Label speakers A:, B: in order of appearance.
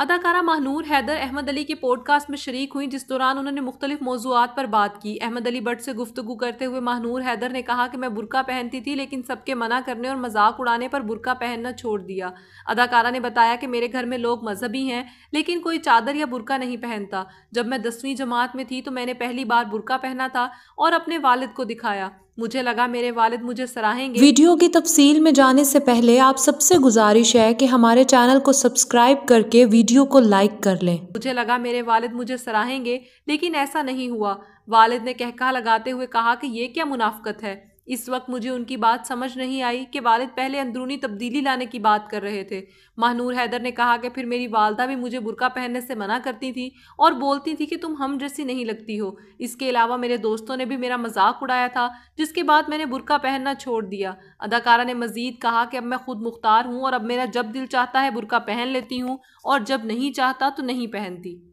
A: अदाकारा महनूर हैदर अहमद अली के पॉडकास्ट में शरीक हुई जिस दौरान उन्होंने मुख्तलिफ मौजूद पर बात की अहमद अली भट्ट से गुफ्तु करते हुए महनूर हैदर ने कहा कि मैं बुरका पहनती थी लेकिन सबके मना करने और मजाक उड़ाने पर बुरका पहनना छोड़ दिया अदाकारा ने बताया कि मेरे घर में लोग मजहबी हैं लेकिन कोई चादर या बुरका नहीं पहनता जब मैं दसवीं जमात में थी तो मैंने पहली बार बुरका पहना था और अपने वालिद को दिखाया मुझे लगा मेरे वालिद मुझे सराहेंगे वीडियो की तफसील में जाने से पहले आप सबसे गुजारिश है कि हमारे चैनल को सब्सक्राइब करके वीडियो को लाइक कर लें मुझे लगा मेरे वालिद मुझे सराहेंगे लेकिन ऐसा नहीं हुआ वालिद ने कहका लगाते हुए कहा कि ये क्या मुनाफ्त है इस वक्त मुझे उनकी बात समझ नहीं आई कि वालिद पहले अंदरूनी तब्दीली लाने की बात कर रहे थे महनूर हैदर ने कहा कि फिर मेरी वालदा भी मुझे बुरका पहनने से मना करती थी और बोलती थी कि तुम हम जैसी नहीं लगती हो इसके अलावा मेरे दोस्तों ने भी मेरा मजाक उड़ाया था जिसके बाद मैंने बुरका पहनना छोड़ दिया अदाकारा ने मज़ीद कहा कि अब मैं खुद मुख्तार हूँ और अब मेरा जब दिल चाहता है बुरका पहन लेती हूँ और जब नहीं चाहता तो नहीं पहनती